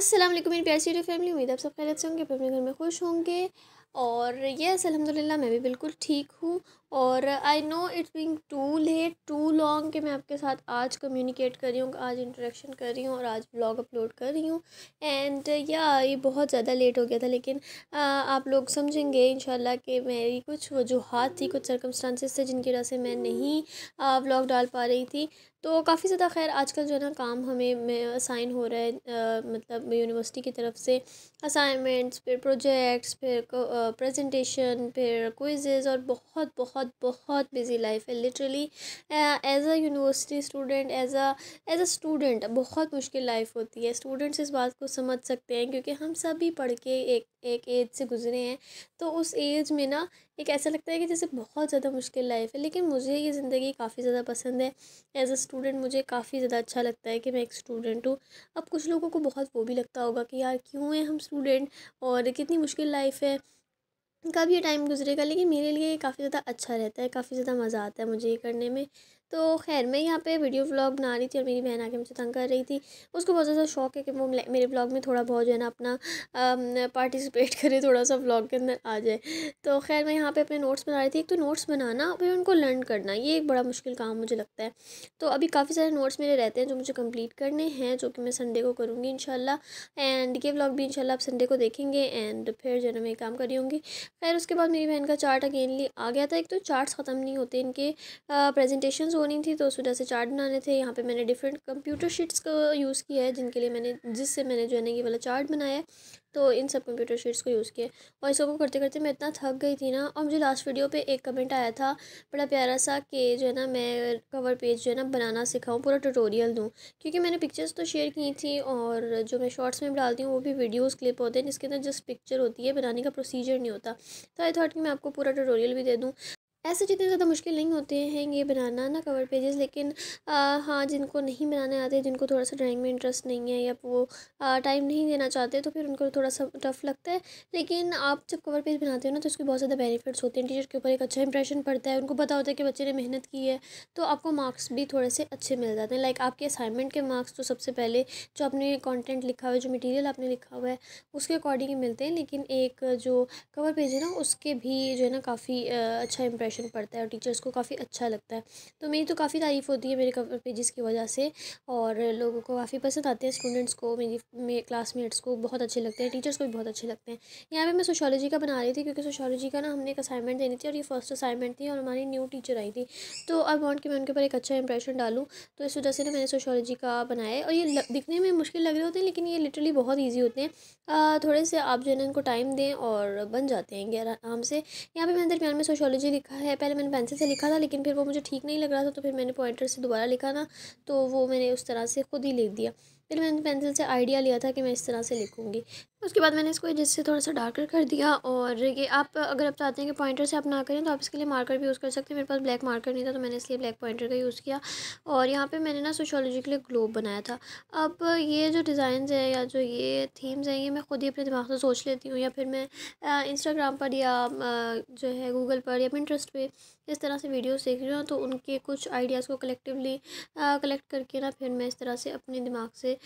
अस्सलाम वालेकुम मेरी प्यारी स्टूडियो फैमिली उम्मीद आप सब खैरियत से होंगे अपने घर में खुश होंगे और यस अलहमदिल्ला मैं भी बिल्कुल ठीक हूँ और I know it's being too late too long कि मैं आपके साथ आज कम्युनिकेट कर रही हूँ आज इंटरेक्शन कर रही हूँ और आज ब्लॉग अपलोड कर रही हूँ एंड या ये बहुत ज़्यादा लेट हो गया था लेकिन uh, आप लोग समझेंगे इन कि मेरी कुछ वजूहत थी कुछ सरकमस्टांसिस थे जिनकी वजह से मैं नहीं ब्लॉग uh, डाल पा रही थी तो काफ़ी ज़्यादा खैर आजकल जो है ना काम हमें असाइन हो रहा है आ, मतलब यूनिवर्सिटी की तरफ से असाइनमेंट्स फिर प्रोजेक्ट्स फिर प्रेजेंटेशन फिर क्विज़ेस और बहुत बहुत बहुत बहुत बिज़ी लाइफ है literally as a university student as a as a student बहुत मुश्किल लाइफ होती है स्टूडेंट्स इस बात को समझ सकते हैं क्योंकि हम सभी पढ़ के एक एक एज से गुजरे हैं तो उस एज में ना एक ऐसा लगता है कि जैसे बहुत ज़्यादा मुश्किल लाइफ है लेकिन मुझे ये ज़िंदगी काफ़ी ज़्यादा पसंद है एज अ स्टूडेंट मुझे काफ़ी ज़्यादा अच्छा लगता है कि मैं एक स्टूडेंट हूँ अब कुछ लोगों को बहुत वो भी लगता होगा कि यार क्यों है हम स्टूडेंट और कितनी मुश्किल लाइफ है कब ये टाइम गुज़रेगा लेकिन मेरे लिए काफ़ी ज़्यादा अच्छा रहता है काफ़ी ज़्यादा मज़ा आता है मुझे ये करने में तो खैर मैं यहाँ पे वीडियो व्लॉग बना रही थी और मेरी बहन आके मुझे तंग कर रही थी उसको बहुत ज़्यादा शौक है कि वो मेरे व्लॉग में थोड़ा बहुत जो है ना अपना पार्टिसिपेट करे थोड़ा सा व्लॉग के अंदर आ जाए तो खैर मैं यहाँ पे अपने नोट्स बना रही थी एक तो नोट्स बनाना फिर उनको लर्न करना ये एक बड़ा मुश्किल काम मुझे लगता है तो अभी काफ़ी सारे नोट्स मेरे रहते हैं जो मुझे कम्प्लीट करने हैं जो कि मैं संडे को करूँगी इन एंड ये व्लॉग भी इनशाला आप संडे को देखेंगे एंड फिर जो है मैं काम करी होंगी खैर उसके बाद मेरी बहन का चार्ट अगेनली आ गया था एक तो चार्ट्स ख़त्म नहीं होते इनके प्रेजेंटेशन होनी थी तो उस वजह से चार्ट बनाने थे यहाँ पे मैंने डिफरेंट कंप्यूटर शीट्स का यूज़ किया है जिनके लिए मैंने जिससे मैंने जो है ना ये वाला चार्ट बनाया है तो इन सब कंप्यूटर शीट्स को यूज़ किया और इसको करते करते मैं इतना थक गई थी ना और मुझे लास्ट वीडियो पर एक कमेंट आया था बड़ा प्यारा सा कि जो है ना मैं कवर पेज जो है ना बनाना सिखाऊँ पूरा टूटोरियल दूँ क्योंकि मैंने पिक्चर्स तो शेयर की थी और जो मैं शॉर्ट्स में डालती हूँ वो भी वीडियोज़ क्लिप होते हैं जिसके अंदर जस्ट पिक्चर होती है बनाने का प्रोसीजर नहीं होता तो आई थॉट कि मैं आपको पूरा टूटोरियल भी दे दूँ ऐसे जितने ज़्यादा मुश्किल नहीं होते हैं ये बनाना ना कवर पेजेस लेकिन हाँ जिनको नहीं बनाने आते जिनको थोड़ा सा ड्राइंग में इंटरेस्ट नहीं है या वो टाइम नहीं देना चाहते तो फिर उनको थोड़ा सा टफ लगता है लेकिन आप जब कवर पेज बनाते हो ना तो उसके बहुत ज़्यादा बेनिफिट्स होते हैं टीचर के ऊपर एक अच्छा इंप्रेशन पड़ता है उनको पता होता है कि बच्चे ने मेहनत की है तो आपको मार्क्स भी थोड़े से अच्छे मिल जाते हैं लाइक आपके असाइनमेंट के मार्क्स तो सबसे पहले जो आपने कॉन्टेंट लिखा हुआ है जो मटीरियल आपने लिखा हुआ है उसके अकॉर्डिंग मिलते हैं लेकिन एक जो कवर पेज है ना उसके भी जो है ना काफ़ी अच्छा इंप्रेशन क्वेश्चन पड़ता है और टीचर्स को काफ़ी अच्छा लगता है तो मेरी तो काफ़ी तारीफ़ होती है मेरे कवर पेजेस की वजह से और लोगों को काफ़ी पसंद आते हैं स्टूडेंट्स को मेरी मेरे क्लासमेट्स को बहुत अच्छे लगते हैं टीचर्स को भी बहुत अच्छे लगते हैं यहाँ पर मैं सोशोलॉजी का बना रही थी क्योंकि सोशोलॉजी का ना हमने एक असाइनमेंट देनी थी और ये फर्स्ट असाइनमेंट थी और हमारी न्यू टीचर आई थी तो अब वॉन्ट कि मैं उनके ऊपर एक अच्छा इंप्रेशन डालूँ तो इस वजह से ना मैंने सोशोलॉजी का बनाया और ये दिखने में मुश्किल लग रहे होते हैं लेकिन ये लिटरली बहुत ईजी होते हैं थोड़े से आप जो है ना इनको टाइम दें और बन जाते हैं आराम से यहाँ पे मैंने दरमियान में सोशोलॉजी लिखा है पहले मैंने पेंसिल से लिखा था लेकिन फिर वो मुझे ठीक नहीं लग रहा था तो फिर मैंने पॉइंटर से दोबारा लिखा ना तो वो मैंने उस तरह से ख़ुद ही लिख दिया फिर मैंने पेंसिल से आइडिया लिया था कि मैं इस तरह से लिखूँगी उसके बाद मैंने इसको जिससे थोड़ा सा डार्कर कर दिया और ये आप अगर आप चाहते हैं कि पॉइंटर से आप ना करें तो आप इसके लिए मार्कर भी यूज़ कर सकते हैं मेरे पास ब्लैक मार्कर नहीं था तो मैंने इसलिए ब्लैक पॉइंटर का यूज़ किया और यहाँ पे मैंने ना सोशोलॉजी के लिए ग्लोब बनाया था अब ये जो डिज़ाइन है या जो ये थीम्स हैं ये मैं खुद ही अपने दिमाग से सोच लेती हूँ या फिर मैं इंस्टाग्राम पर या जो है गूगल पर या पिंट्रस्ट पर इस तरह से वीडियोज़ देख रही हूँ तो उनके कुछ आइडियाज़ को कलेक्टिवली कलेक्ट करके ना फिर मैं इस तरह से अपने दिमाग से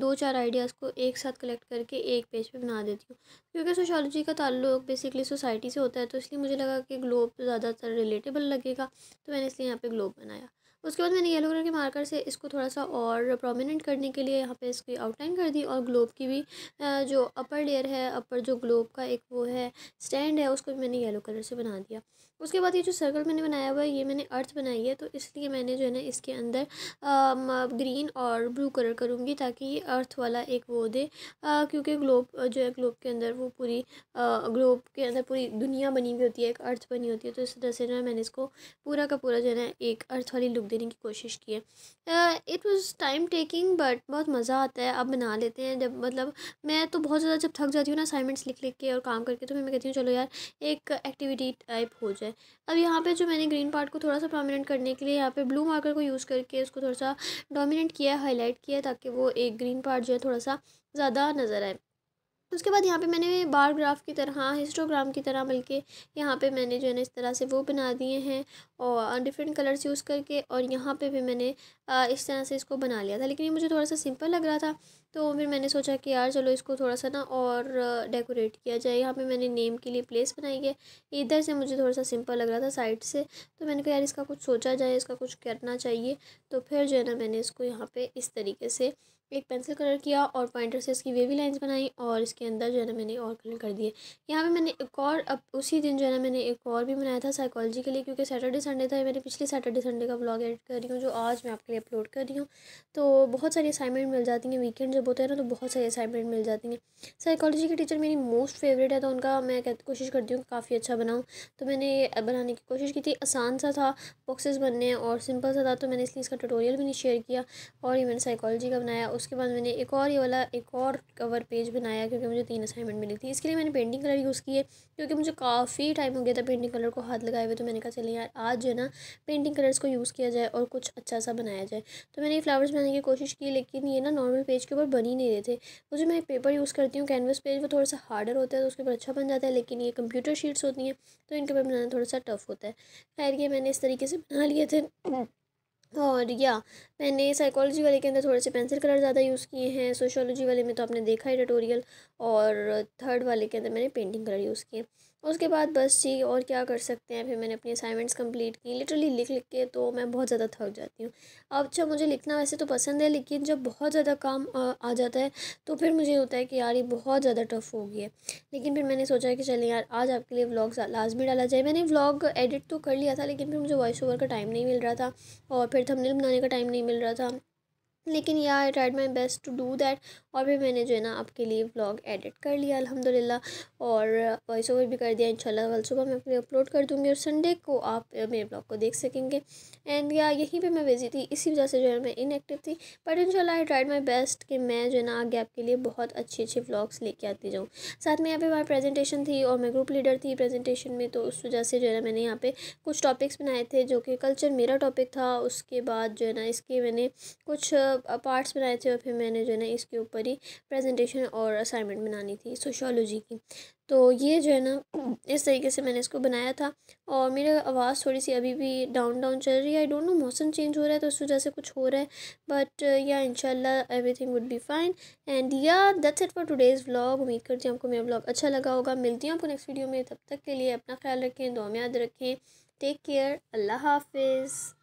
दो चार आइडियाज़ को एक साथ कलेक्ट करके एक पेज पे बना देती हूँ क्योंकि सोशोलॉजी का ताल्लुक बेसिकली सोसाइटी से होता है तो इसलिए मुझे लगा कि ग्लोब ज़्यादातर रिलेटेबल लगेगा तो मैंने इसलिए यहाँ पे ग्लोब बनाया उसके बाद मैंने येलो कलर के मार्कर से इसको थोड़ा सा और प्रोमिनेंट करने के लिए यहाँ पे इसकी आउटलाइन कर दी और ग्लोब की भी जो अपर लेयर है अपर जो ग्लोब का एक वो है स्टैंड है उसको भी मैंने येलो कलर से बना दिया उसके बाद ये जो सर्कल मैंने बनाया हुआ है ये मैंने अर्थ बनाई है तो इसलिए मैंने जो है ना इसके अंदर ग्रीन और ब्लू कलर करूँगी ताकि ये अर्थ वाला एक वो दे क्योंकि ग्लोब जो है ग्लोब के अंदर वो पूरी ग्लोब के अंदर पूरी दुनिया बनी हुई होती है एक अर्थ बनी होती है तो इस तरह से है मैंने इसको पूरा का पूरा जो है ना एक अर्थ वाली लुक देने की कोशिश की है it was time taking but बहुत मज़ा आता है अब बना लेते हैं जब मतलब मैं तो बहुत ज़्यादा जब थक जाती हूँ ना असाइनमेंट्स लिख लिख के और काम करके तो फिर मैं कहती हूँ चलो यार एक एक्टिविटी टाइप हो जाए अब यहाँ पर जो मैंने ग्रीन पार्ट को थोड़ा सा प्रोमिनेंट करने के लिए यहाँ पर ब्लू मार्कर को यूज़ करके उसको थोड़ा सा डोमिनेट किया है हाईलाइट किया है ताकि वो एक ग्रीन पार्ट जो है थोड़ा सा ज़्यादा नज़र आए उसके बाद यहाँ पे मैंने बार ग्राफ की तरह हाँ, हिस्टोग्राम की तरह बल्कि यहाँ पे मैंने जो है ना इस तरह से वो बना दिए हैं और डिफरेंट कलर्स यूज़ करके और यहाँ पे भी मैंने इस तरह से इसको बना लिया था लेकिन ये मुझे थोड़ा सा सिंपल लग रहा था तो फिर मैंने सोचा कि यार चलो इसको थोड़ा सा ना और डेकोरेट किया जाए यहाँ पर मैंने नेम के लिए प्लेस बनाई है इधर से मुझे थोड़ा सा सिंपल लग रहा था साइड से तो मैंने कहा यार इसका कुछ सोचा जाए इसका कुछ करना चाहिए तो फिर जो है ना मैंने इसको यहाँ पर इस तरीके से एक पेंसिल कलर किया और पॉइंटर से इसकी वेवी लाइंस बनाई और इसके अंदर जो है ना मैंने और कलर कर दिए यहाँ पे मैंने एक और अब उसी दिन जो है ना मैंने एक और भी बनाया था साइकोलॉजी के लिए क्योंकि सैटरडे संडे था मैंने पिछले सैटरडे संडे का ब्लॉग एडिट कर रही हूँ जो आज मैं आपके लिए अपलोड कर रही हूँ तो बहुत सारी असाइनमेंट मिल जाती हैं वीकेंड जब होता है ना तो बहुत सारी असाइनमेंट मिल जाती हैं साइकोलॉजी की टीचर मेरी मोस्ट फेवरेट है तो उनका मैं कोशिश करती हूँ काफ़ी अच्छा बनाऊँ तो मैंने बनाने की कोशिश की थी आसान सा था बॉक्सेज बनने और सिंपल सा था तो मैंने इसलिए इसका टटोरियल भी नहीं शेयर किया और ये मैंने साइकोलॉजी का बनाया उसके बाद मैंने एक और ये वाला एक और कवर पेज बनाया क्योंकि मुझे तीन असाइनमेंट मिली थी इसके लिए मैंने पेंटिंग कलर यूज़ किए क्योंकि मुझे काफ़ी टाइम हो गया था पेंटिंग कलर को हाथ लगाए हुए तो मैंने कहा चलिए यार आज जो है ना पेंटिंग कलर्स को यूज़ किया जाए और कुछ अच्छा सा बनाया जाए तो मैंने ये फ्लावर्स बनाने की कोशिश की लेकिन ये ना नॉर्मल पेज के ऊपर बन ही नहीं रहे थे वो जो मैं पेपर यूज़ करती हूँ कैनवस पेज वो थोड़ा सा हार्डर होता है तो उसके ऊपर अच्छा बन जाता है लेकिन ये कंप्यूटर शीट्स होती हैं तो इनके ऊपर बनाना थोड़ा सा टफ़ होता है खैर ये मैंने इस तरीके से बना लिए थे और या मैंने साइकोलॉजी वाले के अंदर थोड़े से पेंसिल कलर ज़्यादा यूज़ किए हैं सोशोलॉजी वाले में तो आपने देखा है टटोरियल और थर्ड वाले के अंदर मैंने पेंटिंग कलर यूज़ किए उसके बाद बस जी और क्या कर सकते हैं फिर मैंने अपनी असाइनमेंट्स कंप्लीट की लिटरली लिख लिख के तो मैं बहुत ज़्यादा थक जाती हूँ अब अच्छा मुझे लिखना वैसे तो पसंद है लेकिन जब बहुत ज़्यादा काम आ जाता है तो फिर मुझे होता है कि यार ये बहुत ज़्यादा टफ हो गई है लेकिन फिर मैंने सोचा कि चलें यार आज आपके लिए व्लॉग लाजमी डाला जाए मैंने व्लॉग एडिट तो कर लिया था लेकिन फिर मुझे वॉइस ओवर का टाइम नहीं मिल रहा था और फिर थमनेल बनाने का टाइम नहीं मिल रहा था लेकिन या I tried my best to do that और भी मैंने जो है ना आपके लिए व्लॉग एडिट कर लिया अल्हम्दुलिल्लाह और वॉइस ओवर भी कर दिया इंशाल्लाह कल सुबह मैं अपने अपलोड कर दूँगी और संडे को आप मेरे ब्लॉग को देख सकेंगे एंड या यहीं पे मैं बिज़ी थी इसी वजह से जो है मैं इनएक्टिव थी बट इंशाल्लाह आई ट्राइड माई बेस्ट कि मैं जो है ना आगे आपके लिए बहुत अच्छे अच्छे ब्लॉग्स लेके आती जाऊँ साथ में यहाँ पे हमारी प्रेजेंटेशन थी और मैं ग्रुप लीडर थी प्रेजेंटेशन में तो उस वजह से जो है ना मैंने यहाँ पे कुछ टॉपिक्स बनाए थे जो कि कल्चर मेरा टॉपिक था उसके बाद जो है ना इसके मैंने कुछ पार्ट्स बनाए थे और फिर मैंने जो है ना इसके ऊपर ही प्रेजेंटेशन और असाइनमेंट बनानी थी सोशोलॉजी की तो ये जो है ना इस तरीके से मैंने इसको बनाया था और मेरी आवाज़ थोड़ी सी अभी भी डाउन डाउन चल रही है आई डोंट नो मौसम चेंज हो रहा है तो उस वजह से कुछ हो रहा है बट या इनशाला everything would be fine and yeah that's it for today's vlog उम्मीद करती हूँ आपको मेरा व्लॉग अच्छा लगा होगा मिलती हूँ आपको नेक्स्ट वीडियो में तब तक के लिए अपना ख्याल रखें दो याद रखें टेक केयर अल्लाह हाफिज़